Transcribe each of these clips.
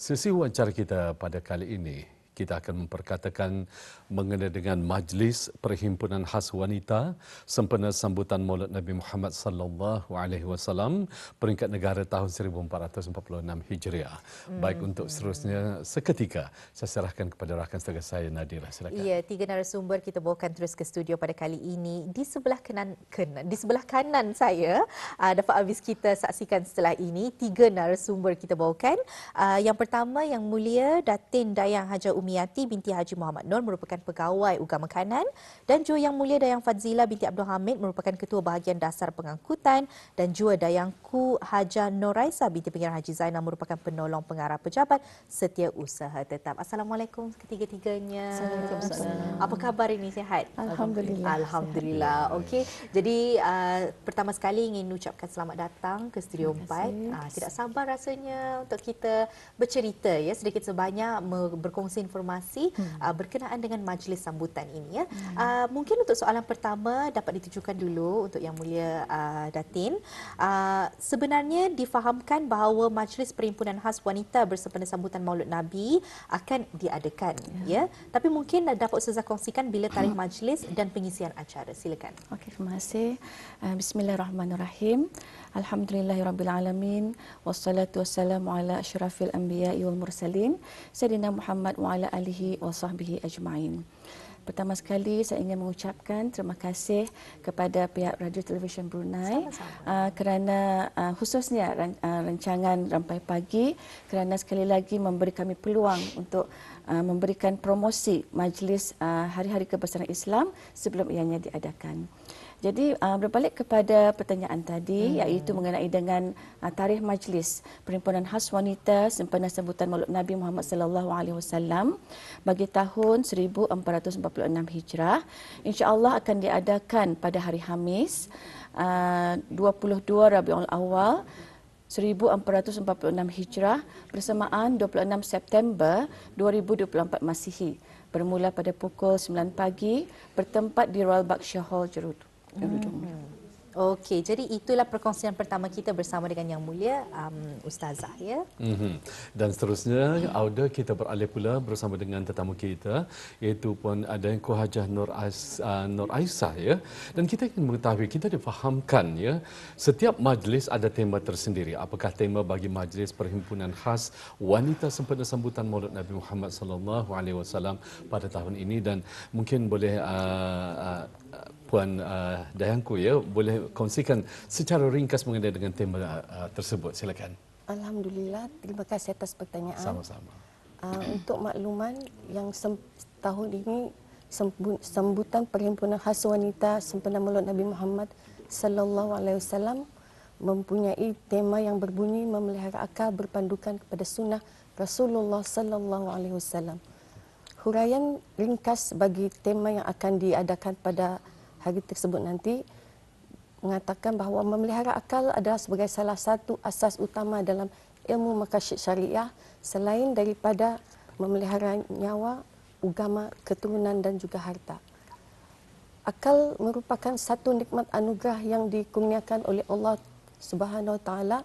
Sesi wawancara kita pada kali ini kita akan memperkatakan mengenai dengan majlis perhimpunan khas wanita sempena sambutan Maulid Nabi Muhammad sallallahu alaihi wasallam peringkat negara tahun 1446 Hijriah. Hmm. Baik untuk seterusnya seketika saya serahkan kepada rakan setaga saya Nadira silakan. Ya, tiga narasumber kita bawakan terus ke studio pada kali ini di sebelah kanan, kanan di sebelah kanan saya uh, ah, dapat habis kita saksikan setelah ini tiga narasumber kita bawakan uh, yang pertama yang mulia Datin Dayang Haja Umi Miyati binti Haji Muhammad Nur merupakan pegawai Ugama Kanan dan juga Yang Mulia Dayang Fadzila binti Abdul Hamid merupakan ketua bahagian dasar pengangkutan dan juga Dayang Ku Haja Noraisa binti Pengiran Haji Zainal merupakan penolong pengarah pejabat setia usaha tetap. Assalamualaikum ketiga-tiganya. Assalamualaikum. Apa khabar ini sihat? Alhamdulillah. Alhamdulillah. Okey. Jadi uh, pertama sekali ingin ucapkan selamat datang ke Studio 4. Uh, ah, tidak sabar rasanya untuk kita bercerita ya sedikit sebanyak berkongsi informasi informasi hmm. uh, berkenaan dengan majlis sambutan ini ya. Hmm. Uh, mungkin untuk soalan pertama dapat ditujukan dulu untuk Yang Mulia uh, Datin. Uh, sebenarnya difahamkan bahawa majlis perhimpunan khas wanita bersempena sambutan Maulid Nabi akan diadakan ya. ya. Tapi mungkin dapat Ustazah kongsikan bila tarikh majlis dan pengisian acara. Silakan. Okay, terima kasih. Uh, bismillahirrahmanirrahim. Alhamdulillahirrabbilalamin. Wassalamualaikum warahmatullahi wabarakatuh. ashrafil anbiya'i wal mursalin. Muhammad wa ala alihi wa sahbihi ajma'in. Pertama sekali saya ingin mengucapkan terima kasih kepada pihak Radio Television Brunei Sama-sama. Ah, kerana ah, khususnya ah, rancangan Rampai Pagi kerana sekali lagi memberi kami peluang untuk memberikan promosi majlis Hari-Hari Kebesaran Islam sebelum ianya diadakan. Jadi uh, berbalik kepada pertanyaan tadi hmm. iaitu mengenai dengan uh, tarikh majlis perhimpunan khas wanita sempena sambutan Maulid Nabi Muhammad sallallahu alaihi wasallam bagi tahun 1446 Hijrah insya-Allah akan diadakan pada hari Khamis ah, uh, 22 Rabiul Awal 1446 Hijrah bersamaan 26 September 2024 Masihi bermula pada pukul 9 pagi bertempat di Royal Berkshire Hall Jerudu. Hmm. Okey, jadi itulah perkongsian pertama kita bersama dengan Yang Mulia um, Ustazah. Ya? Mm-hmm. Dan seterusnya, Auda, kita beralih pula bersama dengan tetamu kita iaitu Puan Adeng Kohajah Nur, Ais, uh, Nur Aisyah. Ya? Dan kita ingin mengetahui, kita difahamkan ya, setiap majlis ada tema tersendiri. Apakah tema bagi majlis perhimpunan khas wanita sempena sambutan Maulid Nabi Muhammad Sallallahu Alaihi Wasallam pada tahun ini dan mungkin boleh uh, uh, Puan uh, Dayangku ya boleh kongsikan secara ringkas mengenai dengan tema uh, uh, tersebut silakan. Alhamdulillah terima kasih atas pertanyaan. Sama-sama. Uh, untuk makluman yang tahun ini sambutan perhimpunan khas wanita sempena maulid Nabi Muhammad sallallahu alaihi wasallam mempunyai tema yang berbunyi memelihara akal berpandukan kepada sunnah Rasulullah sallallahu alaihi wasallam. Huraian ringkas bagi tema yang akan diadakan pada hari tersebut nanti mengatakan bahawa memelihara akal adalah sebagai salah satu asas utama dalam ilmu makasyid syariah selain daripada memelihara nyawa, agama, keturunan dan juga harta. Akal merupakan satu nikmat anugerah yang dikurniakan oleh Allah Subhanahu Wa Taala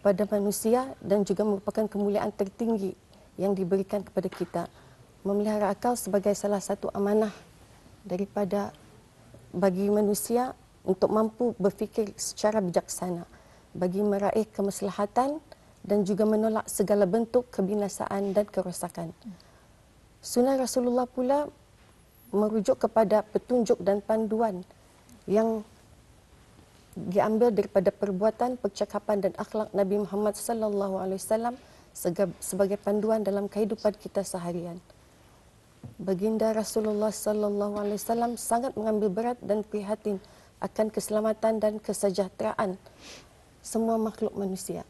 kepada manusia dan juga merupakan kemuliaan tertinggi yang diberikan kepada kita. Memelihara akal sebagai salah satu amanah daripada bagi manusia untuk mampu berfikir secara bijaksana bagi meraih kemaslahatan dan juga menolak segala bentuk kebinasaan dan kerosakan. Sunnah Rasulullah pula merujuk kepada petunjuk dan panduan yang diambil daripada perbuatan, percakapan dan akhlak Nabi Muhammad sallallahu alaihi wasallam sebagai panduan dalam kehidupan kita seharian. Baginda Rasulullah sallallahu alaihi wasallam sangat mengambil berat dan prihatin akan keselamatan dan kesejahteraan semua makhluk manusia.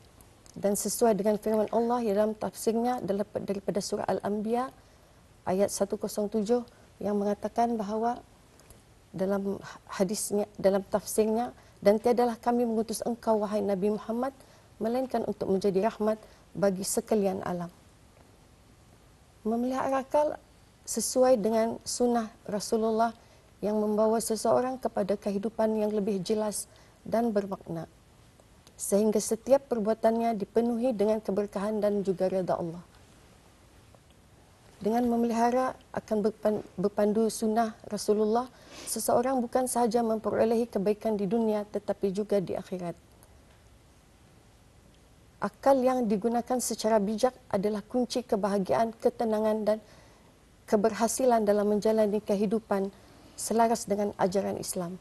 Dan sesuai dengan firman Allah dalam tafsirnya daripada surah Al-Anbiya ayat 107 yang mengatakan bahawa dalam hadisnya dalam tafsirnya dan tiadalah kami mengutus engkau wahai Nabi Muhammad melainkan untuk menjadi rahmat bagi sekalian alam. Memelihara akal sesuai dengan sunnah Rasulullah yang membawa seseorang kepada kehidupan yang lebih jelas dan bermakna. Sehingga setiap perbuatannya dipenuhi dengan keberkahan dan juga reda Allah. Dengan memelihara akan berpandu sunnah Rasulullah, seseorang bukan sahaja memperolehi kebaikan di dunia tetapi juga di akhirat. Akal yang digunakan secara bijak adalah kunci kebahagiaan, ketenangan dan keberhasilan dalam menjalani kehidupan selaras dengan ajaran Islam.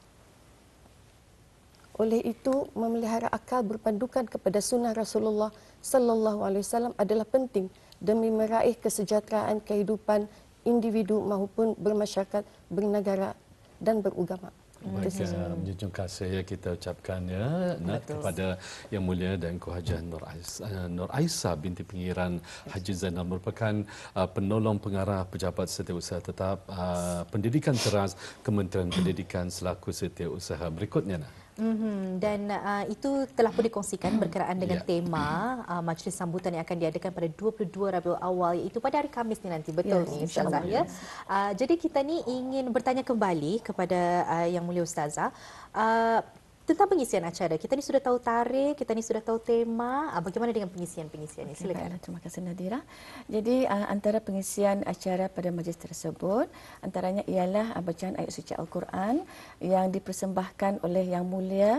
Oleh itu, memelihara akal berpandukan kepada sunnah Rasulullah sallallahu alaihi wasallam adalah penting demi meraih kesejahteraan kehidupan individu maupun bermasyarakat, bernegara dan beragama. Baik, menjunjung kasih ya kita ucapkan ya Nat, kepada Yang Mulia dan Kuhajah Nur, Ais, eh, Nur Aisyah binti pengiran Haji Zainal merupakan uh, penolong pengarah pejabat setiausaha tetap uh, pendidikan teras Kementerian Pendidikan selaku setiausaha berikutnya. Nah. Mm-hmm. Dan uh, itu telah pun dikongsikan berkenaan dengan yeah. tema uh, majlis sambutan yang akan diadakan pada 22 Rabiul Awal iaitu pada hari Kamis ni nanti. Betul yeah, ni Ustazah ya? Uh, jadi kita ni ingin bertanya kembali kepada uh, Yang Mulia Ustazah. Uh, tentang pengisian acara, kita ni sudah tahu tarikh, kita ni sudah tahu tema. Ah, bagaimana dengan pengisian-pengisian ini? Silakan. Baiklah. Terima kasih Nadira. Jadi ah, antara pengisian acara pada majlis tersebut, antaranya ialah ah, bacaan ayat suci Al-Quran yang dipersembahkan oleh Yang Mulia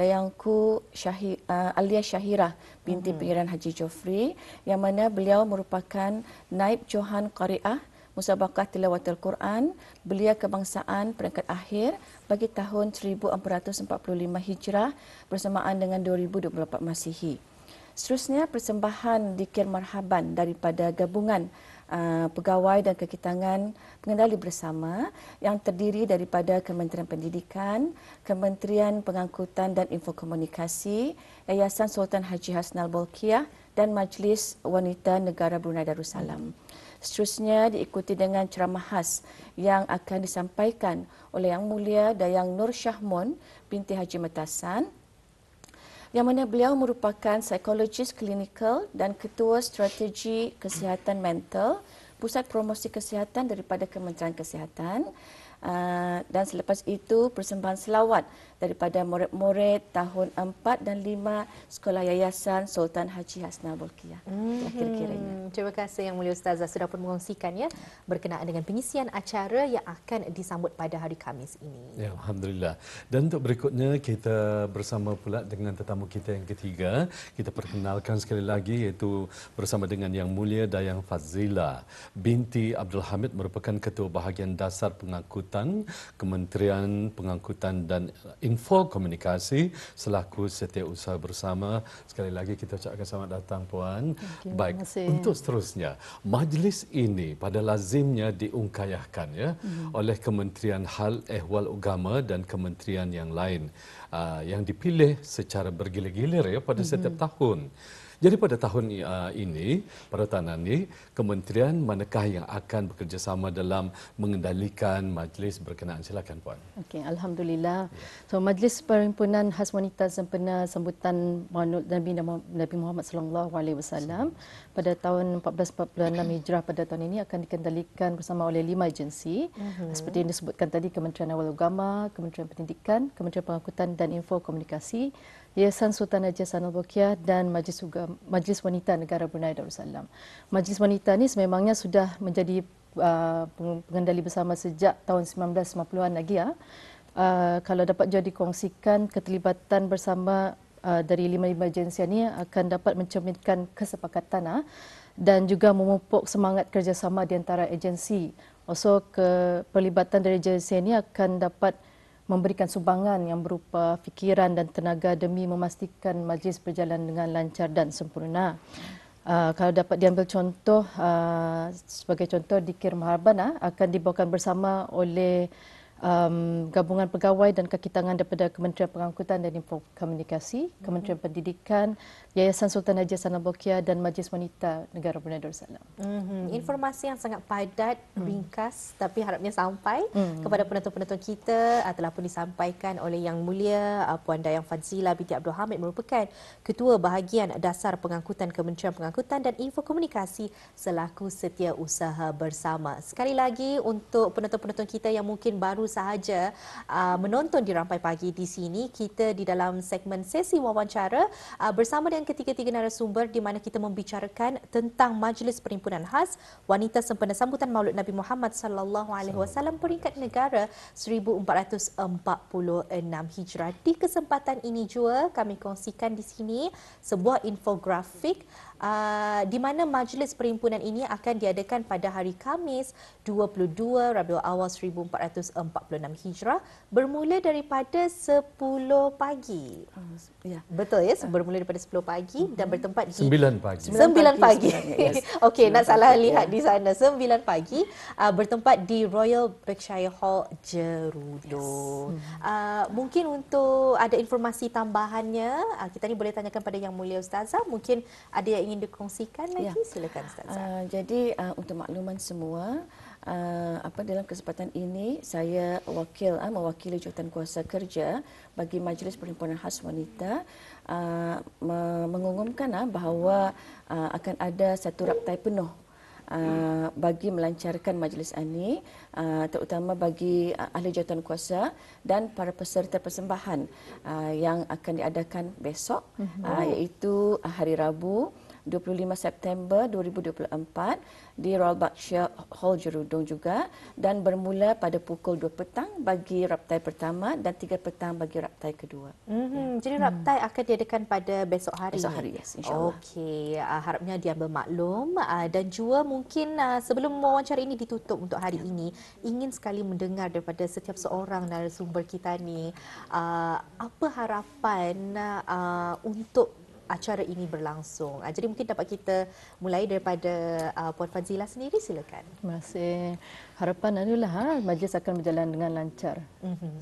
Dayangku Syahi, uh, Alia Syahirah binti mm-hmm. Pengiran Haji Jofri yang mana beliau merupakan naib Johan Qariah Musabakah Tilawatul Quran, Belia Kebangsaan Peringkat Akhir bagi tahun 1445 Hijrah bersamaan dengan 2024 Masihi. Seterusnya, persembahan dikir marhaban daripada gabungan uh, pegawai dan kekitangan pengendali bersama yang terdiri daripada Kementerian Pendidikan, Kementerian Pengangkutan dan Infokomunikasi, Yayasan Sultan Haji Hasnal Bolkiah dan Majlis Wanita Negara Brunei Darussalam. Hmm. Seterusnya diikuti dengan ceramah khas yang akan disampaikan oleh Yang Mulia Dayang Nur Syahmon binti Haji Metasan yang mana beliau merupakan psikologis klinikal dan ketua strategi kesihatan mental pusat promosi kesihatan daripada Kementerian Kesihatan ah, dan selepas itu persembahan selawat daripada murid-murid tahun 4 dan 5 Sekolah Yayasan Sultan Haji Hasna Bolkiah. Mm-hmm. Terima kasih yang mulia Ustazah sudah pun mengongsikan ya berkenaan dengan pengisian acara yang akan disambut pada hari Kamis ini. Ya, Alhamdulillah. Dan untuk berikutnya kita bersama pula dengan tetamu kita yang ketiga. Kita perkenalkan sekali lagi iaitu bersama dengan yang mulia Dayang Fazila binti Abdul Hamid merupakan Ketua Bahagian Dasar Pengangkutan Kementerian Pengangkutan dan Info Komunikasi selaku setiausaha bersama. Sekali lagi kita ucapkan selamat datang puan. Okay, Baik. Masih. Untuk seterusnya, majlis ini pada lazimnya diungkayahkan ya hmm oleh Kementerian Hal Ehwal Ugama dan kementerian yang lain uh, yang dipilih secara bergilir-gilir ya pada hmm setiap mhm. tahun. Jadi pada tahun uh, ini, pada tahun ini, kementerian manakah yang akan bekerjasama dalam mengendalikan majlis berkenaan? Silakan Puan. Okay, Alhamdulillah. Ya. So, majlis Perhimpunan Khas Wanita Sempena Sambutan Nabi, Nabi Muhammad SAW pada tahun 1446 Hijrah pada tahun ini akan dikendalikan bersama oleh lima agensi. Uh-huh. Seperti yang disebutkan tadi, Kementerian Awal Agama, Kementerian Pendidikan, Kementerian Pengangkutan dan Info Komunikasi, Yayasan Sultan Haji Hasanul Bokiah dan Majlis, Uga, Majlis Wanita Negara Brunei Darussalam. Majlis Wanita ini sememangnya sudah menjadi uh, pengendali bersama sejak tahun 1950-an lagi. Ya. Uh, kalau dapat juga dikongsikan, keterlibatan bersama uh, dari lima-lima agensi ini akan dapat mencerminkan kesepakatan uh, dan juga memupuk semangat kerjasama di antara agensi. Also, ke, perlibatan dari agensi ini akan dapat memberikan sumbangan yang berupa fikiran dan tenaga demi memastikan majlis berjalan dengan lancar dan sempurna. Uh, kalau dapat diambil contoh, uh, sebagai contoh, Dikir Maharbana akan dibawakan bersama oleh um, gabungan pegawai dan kakitangan daripada Kementerian Pengangkutan dan Komunikasi, mhm. Kementerian Pendidikan, Yayasan Sultan Haji Sana Bokia dan Majlis Wanita Negara Brunei Darussalam. Mm-hmm. Informasi yang sangat padat, hmm. ringkas tapi harapnya sampai mm. kepada penonton-penonton kita ah, telah pun disampaikan oleh Yang Mulia ah, Puan Dayang Fazila binti Abdul Hamid merupakan Ketua Bahagian Dasar Pengangkutan Kementerian Pengangkutan dan Info Komunikasi selaku Setiausaha bersama. Sekali lagi untuk penonton-penonton kita yang mungkin baru sahaja uh, menonton di Rampai Pagi di sini, kita di dalam segmen sesi wawancara uh, bersama dengan ketiga-tiga narasumber di mana kita membicarakan tentang Majlis Perhimpunan Khas Wanita Sempena Sambutan Maulud Nabi Muhammad sallallahu alaihi wasallam peringkat negara 1446 Hijrah. Di kesempatan ini juga kami kongsikan di sini sebuah infografik uh, di mana majlis perhimpunan ini akan diadakan pada hari Kamis 22 Rabiul Awal 1446 Hijrah bermula daripada 10 pagi. Ah, ya. Betul ya, ah. bermula daripada 10 pagi mm-hmm. dan bertempat di 9 pagi. 9 pagi. Okey, nak salah lihat ya. di sana. 9 pagi uh, bertempat di Royal Berkshire Hall Jerudo. Yes. Hmm. Uh, mungkin untuk ada informasi tambahannya, uh, kita ni boleh tanyakan pada Yang Mulia Ustazah, mungkin ada ingin dikongsikan lagi ya. silakan Ustazah. Uh, ah, jadi uh, untuk makluman semua uh, apa dalam kesempatan ini saya wakil uh, mewakili jawatan kuasa kerja bagi Majlis Perhimpunan Khas Wanita uh, me- mengumumkan uh, bahawa uh, akan ada satu raktai penuh Uh, bagi melancarkan majlis ini uh, terutama bagi uh, ahli jawatan kuasa dan para peserta persembahan uh, yang akan diadakan besok uh, iaitu hari Rabu 25 September 2024 di Royal Berkshire Hall Jerudong juga dan bermula pada pukul 2 petang bagi raptai pertama dan 3 petang bagi raptai kedua. Mm-hmm. Ya. Jadi hmm. raptai hmm. akan diadakan pada besok hari. Besok hari, yes, insyaAllah. Okey, uh, harapnya dia bermaklum uh, dan juga mungkin uh, sebelum wawancara ini ditutup untuk hari ya. ini, ingin sekali mendengar daripada setiap seorang dari sumber kita ni uh, apa harapan uh, untuk acara ini berlangsung. Ah, jadi mungkin dapat kita mulai daripada uh, Puan Fazila sendiri silakan. Terima kasih. Harapan adalah ha, majlis akan berjalan dengan lancar. Mm-hmm.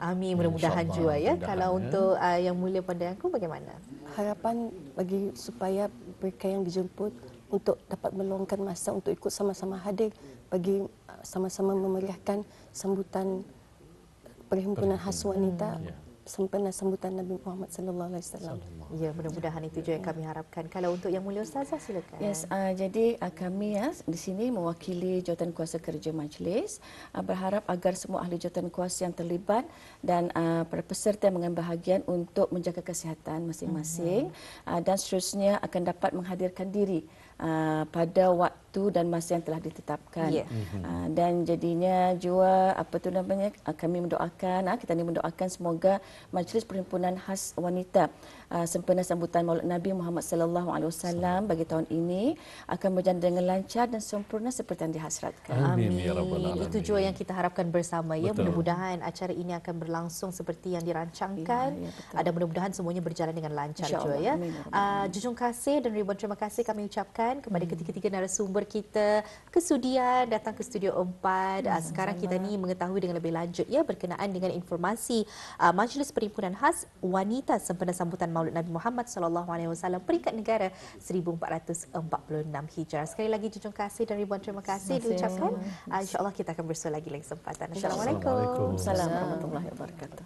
Amin mudah-mudahan juga ya. Kalau ya. untuk uh, yang mulia pada aku bagaimana? Harapan bagi supaya mereka yang dijemput untuk dapat meluangkan masa untuk ikut sama-sama hadir bagi sama-sama memeriahkan sambutan perhimpunan khas wanita. Ya sempena sambutan Nabi Muhammad sallallahu alaihi wasallam. Ya, mudah-mudahan itu juga yang kami harapkan. Kalau untuk yang mulia ustazah silakan. Yes, uh, jadi uh, kami ya uh, di sini mewakili jawatan kuasa kerja majlis uh, berharap agar semua ahli jawatan kuasa yang terlibat dan uh, para peserta yang mengambil bahagian untuk menjaga kesihatan masing-masing mm-hmm. uh, dan seterusnya akan dapat menghadirkan diri uh, pada waktu waktu dan masa yang telah ditetapkan. Yeah. Mm-hmm. Uh, dan jadinya juga apa tu namanya uh, kami mendoakan uh, kita ni mendoakan semoga majlis perhimpunan khas wanita uh, sempena sambutan Maulid Nabi Muhammad sallallahu alaihi wasallam bagi tahun ini akan berjalan dengan lancar dan sempurna seperti yang dihasratkan. Amin. Ya Amin. Ya Itu juga yang kita harapkan bersama ya. Mudah-mudahan acara ini akan berlangsung seperti yang dirancangkan. Ada ya, ya, mudah-mudahan semuanya berjalan dengan lancar juga ya. Uh, jujung kasih dan ribuan terima kasih kami ucapkan kepada hmm. ketiga-tiga narasumber kita kesudian datang ke studio 4. Ah, hmm, Sekarang kita ni mengetahui dengan lebih lanjut ya berkenaan dengan informasi uh, Majlis Perhimpunan Khas Wanita Sempena Sambutan Maulid Nabi Muhammad sallallahu alaihi wasallam peringkat negara 1446 Hijrah. Sekali lagi jujung kasih dan ribuan terima kasih diucapkan. Uh, ah, InsyaAllah kita akan bersua lagi lain kesempatan. Assalamualaikum. Assalamualaikum. Assalamualaikum. Assalamualaikum. Assalamualaikum. Assalamualaikum.